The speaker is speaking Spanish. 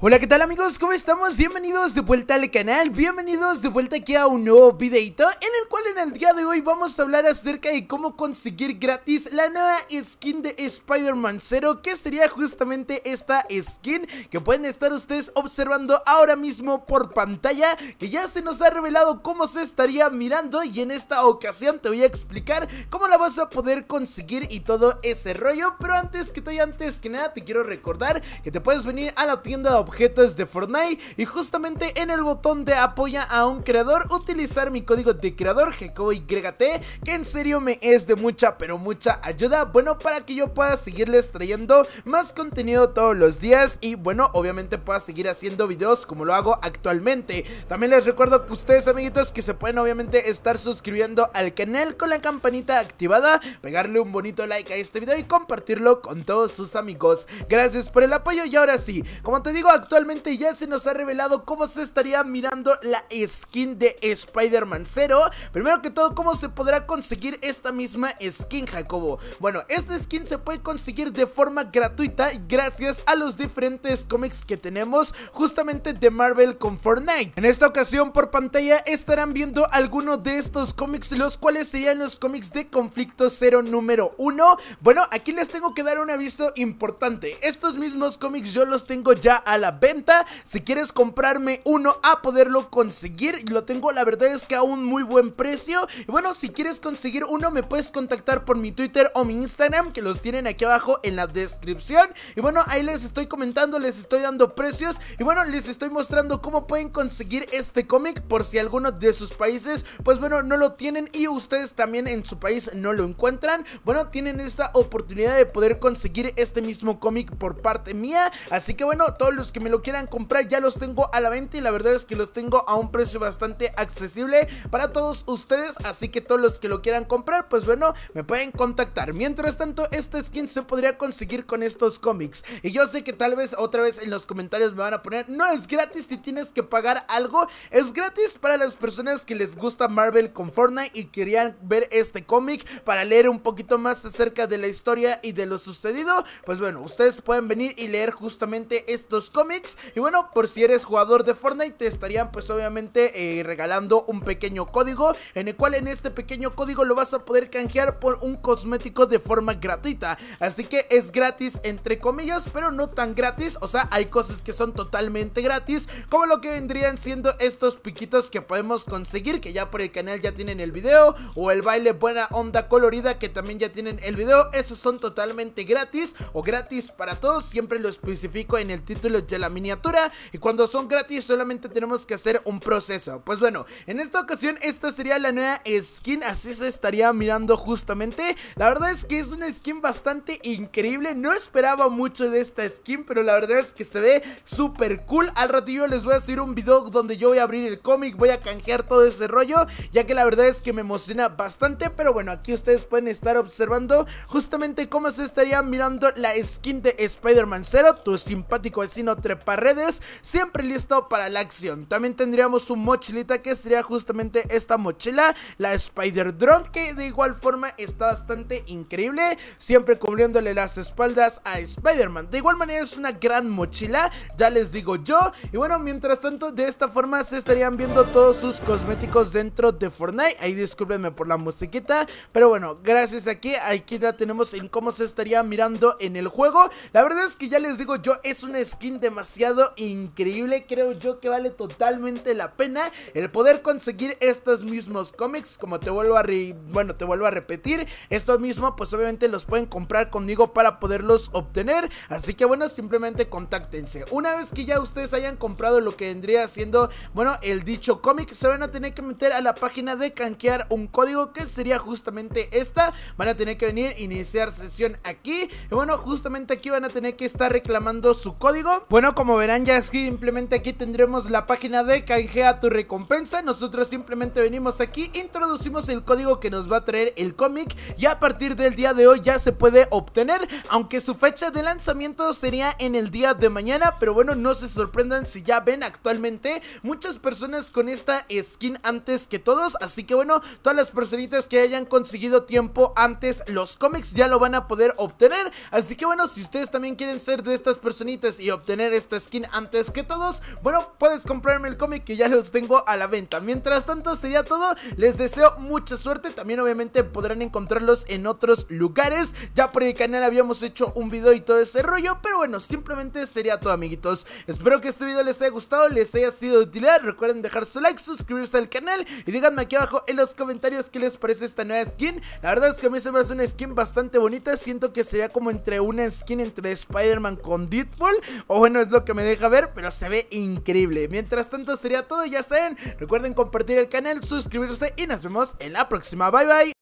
Hola, ¿qué tal amigos? ¿Cómo estamos? Bienvenidos de vuelta al canal, bienvenidos de vuelta aquí a un nuevo videito en el cual en el día de hoy vamos a hablar acerca de cómo conseguir gratis la nueva skin de Spider-Man 0 que sería justamente esta skin que pueden estar ustedes observando ahora mismo por pantalla que ya se nos ha revelado cómo se estaría mirando y en esta ocasión te voy a explicar cómo la vas a poder conseguir y todo ese rollo pero antes que todo y antes que nada te quiero recordar que te puedes venir a la tienda de objetos de Fortnite y justamente en el botón de apoya a un creador utilizar mi código de creador GKYT que en serio me es de mucha pero mucha ayuda bueno para que yo pueda seguirles trayendo más contenido todos los días y bueno obviamente pueda seguir haciendo videos como lo hago actualmente también les recuerdo que ustedes amiguitos que se pueden obviamente estar suscribiendo al canal con la campanita activada pegarle un bonito like a este video y compartirlo con todos sus amigos gracias por el apoyo y ahora sí como te digo actualmente ya se nos ha revelado cómo se estaría mirando la skin de Spider-Man 0. Primero que todo, cómo se podrá conseguir esta misma skin, Jacobo. Bueno, esta skin se puede conseguir de forma gratuita gracias a los diferentes cómics que tenemos justamente de Marvel con Fortnite. En esta ocasión por pantalla estarán viendo algunos de estos cómics, los cuales serían los cómics de Conflicto 0 número 1. Bueno, aquí les tengo que dar un aviso importante. Estos mismos cómics yo los tengo ya a la venta. Si quieres comprarme uno a poderlo conseguir, lo tengo la verdad es que a un muy buen precio. Y bueno, si quieres conseguir uno me puedes contactar por mi Twitter o mi Instagram que los tienen aquí abajo en la descripción. Y bueno, ahí les estoy comentando, les estoy dando precios y bueno, les estoy mostrando cómo pueden conseguir este cómic por si alguno de sus países, pues bueno, no lo tienen y ustedes también en su país no lo encuentran. Bueno, tienen esta oportunidad de poder conseguir este mismo cómic por parte mía. Así que bueno, todos los que me lo quieran comprar, ya los tengo a la venta y la verdad es que los tengo a un precio bastante accesible para todos ustedes. Así que todos los que lo quieran comprar, pues bueno, me pueden contactar. Mientras tanto, este skin se podría conseguir con estos cómics. Y yo sé que tal vez otra vez en los comentarios me van a poner, no es gratis si tienes que pagar algo. Es gratis para las personas que les gusta Marvel con Fortnite y querían ver este cómic para leer un poquito más acerca de la historia y de lo sucedido. Pues bueno, ustedes pueden venir y leer justamente estos cómics y bueno, por si eres jugador de Fortnite, te estarían pues obviamente eh, regalando un pequeño código en el cual en este pequeño código lo vas a poder canjear por un cosmético de forma gratuita. Así que es gratis entre comillas, pero no tan gratis. O sea, hay cosas que son totalmente gratis, como lo que vendrían siendo estos piquitos que podemos conseguir, que ya por el canal ya tienen el video, o el baile buena onda colorida que también ya tienen el video. Esos son totalmente gratis o gratis para todos. Siempre lo especifico en el título, ya la miniatura y cuando son gratis solamente tenemos que hacer un proceso. Pues bueno, en esta ocasión esta sería la nueva skin, así se estaría mirando justamente. La verdad es que es una skin bastante increíble, no esperaba mucho de esta skin, pero la verdad es que se ve súper cool. Al ratillo les voy a subir un video donde yo voy a abrir el cómic, voy a canjear todo ese rollo, ya que la verdad es que me emociona bastante, pero bueno, aquí ustedes pueden estar observando justamente cómo se estaría mirando la skin de Spider-Man 0, tu simpático vecino para redes, siempre listo para la acción. También tendríamos un mochilita que sería justamente esta mochila, la Spider Drone, que de igual forma está bastante increíble, siempre cubriéndole las espaldas a Spider-Man. De igual manera es una gran mochila, ya les digo yo. Y bueno, mientras tanto, de esta forma se estarían viendo todos sus cosméticos dentro de Fortnite. Ahí discúlpenme por la musiquita, pero bueno, gracias a aquí, aquí ya tenemos en cómo se estaría mirando en el juego. La verdad es que ya les digo yo, es una skin de demasiado increíble. Creo yo que vale totalmente la pena el poder conseguir estos mismos cómics. Como te vuelvo a bueno, te vuelvo a repetir. Esto mismo, pues obviamente los pueden comprar conmigo para poderlos obtener. Así que bueno, simplemente contáctense. Una vez que ya ustedes hayan comprado lo que vendría siendo, bueno, el dicho cómic, se van a tener que meter a la página de cankear un código que sería justamente esta. Van a tener que venir, iniciar sesión aquí. Y bueno, justamente aquí van a tener que estar reclamando su código. Bueno, bueno, como verán, ya simplemente aquí tendremos la página de canjea tu recompensa. Nosotros simplemente venimos aquí, introducimos el código que nos va a traer el cómic y a partir del día de hoy ya se puede obtener, aunque su fecha de lanzamiento sería en el día de mañana, pero bueno, no se sorprendan si ya ven actualmente muchas personas con esta skin antes que todos, así que bueno, todas las personitas que hayan conseguido tiempo antes los cómics ya lo van a poder obtener, así que bueno, si ustedes también quieren ser de estas personitas y obtener esta skin antes que todos, bueno, puedes comprarme el cómic que ya los tengo a la venta. Mientras tanto, sería todo. Les deseo mucha suerte. También, obviamente, podrán encontrarlos en otros lugares. Ya por el canal habíamos hecho un video y todo ese rollo, pero bueno, simplemente sería todo, amiguitos. Espero que este video les haya gustado, les haya sido de utilidad. Recuerden dejar su like, suscribirse al canal y díganme aquí abajo en los comentarios qué les parece esta nueva skin. La verdad es que a mí se me hace una skin bastante bonita. Siento que sería como entre una skin entre Spider-Man con Deadpool o bueno, es lo que me deja ver, pero se ve increíble. Mientras tanto sería todo, ya saben, recuerden compartir el canal, suscribirse y nos vemos en la próxima. Bye bye.